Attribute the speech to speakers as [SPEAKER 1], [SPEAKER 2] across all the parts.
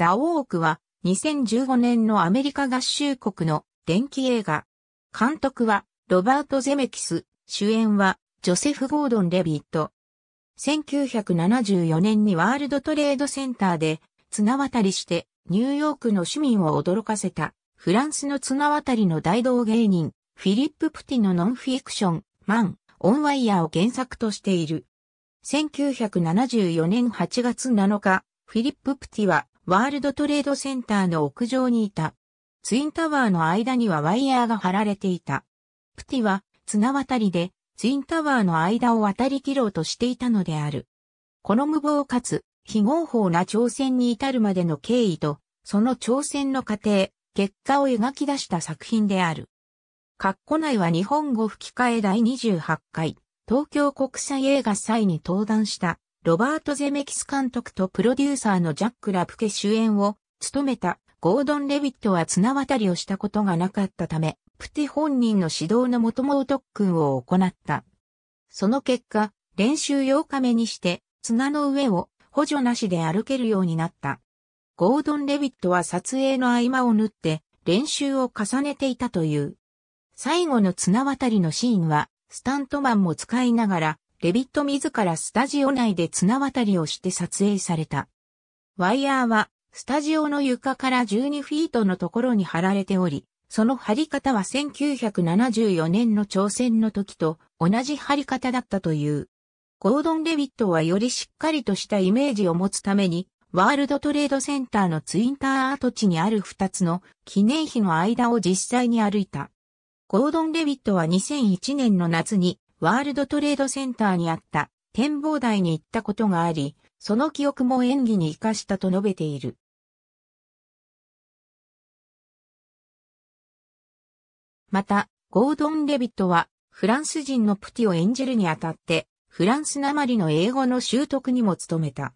[SPEAKER 1] ザ・ウォークは2015年のアメリカ合衆国の電気映画。監督はロバート・ゼメキス、主演はジョセフ・ゴードン・レビット。1974年にワールドトレードセンターで綱渡りしてニューヨークの市民を驚かせたフランスの綱渡りの大道芸人フィリップ・プティのノンフィクションマン・オン・ワイヤーを原作としている。1974年8月7日、フィリップ・プティはワールドトレードセンターの屋上にいた。ツインタワーの間にはワイヤーが張られていた。プティは綱渡りでツインタワーの間を渡り切ろうとしていたのである。この無謀かつ非合法な挑戦に至るまでの経緯と、その挑戦の過程、結果を描き出した作品である。括弧内は日本語吹き替え第28回、東京国際映画祭に登壇したロバート・ゼメキス監督とプロデューサーのジャック・ラプケ主演を務めたゴードン・レビットは綱渡りをしたことがなかったため、プティ本人の指導のもと猛特訓を行った。その結果、練習8日目にして、綱の上を補助なしで歩けるようになった。ゴードン・レビットは撮影の合間を縫って練習を重ねていたという。最後の綱渡りのシーンは、スタントマンも使いながら、レビット自らスタジオ内で綱渡りをして撮影された。ワイヤーは、スタジオの床から12フィートのところに貼られており、その貼り方は1974年の挑戦の時と同じ貼り方だったという。ゴードン・レビットはよりしっかりとしたイメージを持つために、ワールドトレードセンターのツインターート地にある2つの記念碑の間を実際に歩いた。ゴードン・レビットは2001年の夏にワールドトレードセンターにあった展望台に行ったことがあり、その記憶も演技に活かしたと述べている。また、ゴードン・レビットは、フランス人のプティを演じるにあたって、フランスなまりの英語の習得にも努めた。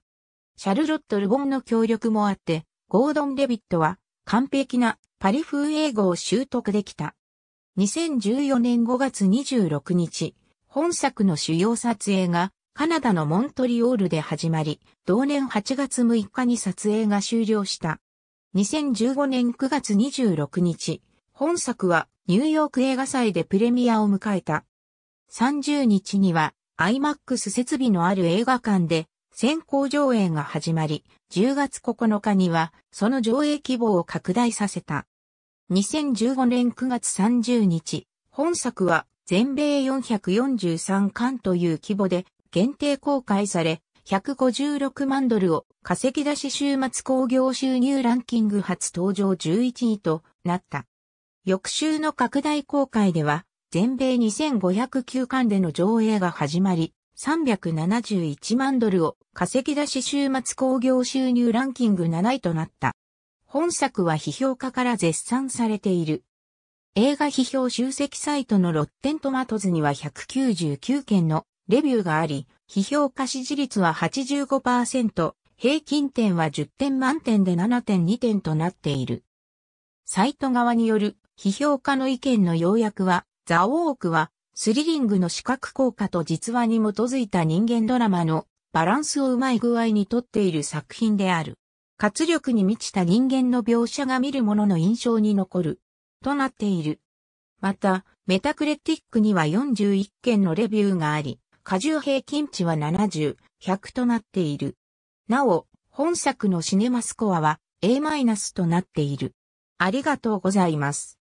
[SPEAKER 1] シャルロット・ルボンの協力もあって、ゴードン・レビットは完璧なパリ風英語を習得できた。2014年5月26日、本作の主要撮影がカナダのモントリオールで始まり、同年8月6日に撮影が終了した。2015年9月26日、本作はニューヨーク映画祭でプレミアを迎えた。30日には IMAX 設備のある映画館で先行上映が始まり、10月9日にはその上映規模を拡大させた。2015年9月30日、本作は全米443巻という規模で限定公開され、156万ドルを稼ぎ出し週末工業収入ランキング初登場11位となった。翌週の拡大公開では、全米2509巻での上映が始まり、371万ドルを稼ぎ出し週末工業収入ランキング7位となった。本作は批評家から絶賛されている。映画批評集積サイトのロッテントマトズには199件のレビューがあり、批評家支持率は85%、平均点は10点満点で7.2点となっている。サイト側による批評家の意見の要約は、ザ・オークはスリリングの視覚効果と実話に基づいた人間ドラマのバランスをうまい具合にとっている作品である。活力に満ちた人間の描写が見る者の印象に残る。となっている。また、メタクレティックには41件のレビューがあり、過重平均値は70、100となっている。なお、本作のシネマスコアは A- となっている。ありがとうございます。